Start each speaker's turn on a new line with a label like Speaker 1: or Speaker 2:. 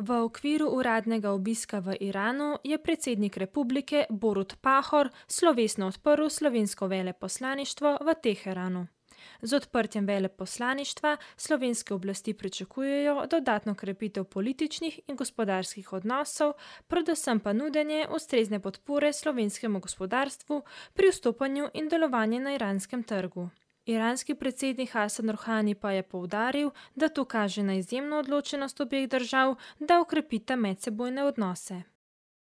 Speaker 1: V okviru uradnega obiska v Iranu je predsednik republike Borut Pahor slovesno odprl slovensko veleposlaništvo v Teheranu. Z odprtjem veleposlaništva slovenske oblasti pričakujejo dodatno krepitev političnih in gospodarskih odnosov, predvsem pa nudenje ustrezne podpore slovenskemu gospodarstvu pri vstopanju in delovanju na iranskem trgu. Iranski predsednik Hasan Rouhani pa je povdaril, da to kaže na izjemno odločenost obeh držav, da okrepita medsebojne odnose.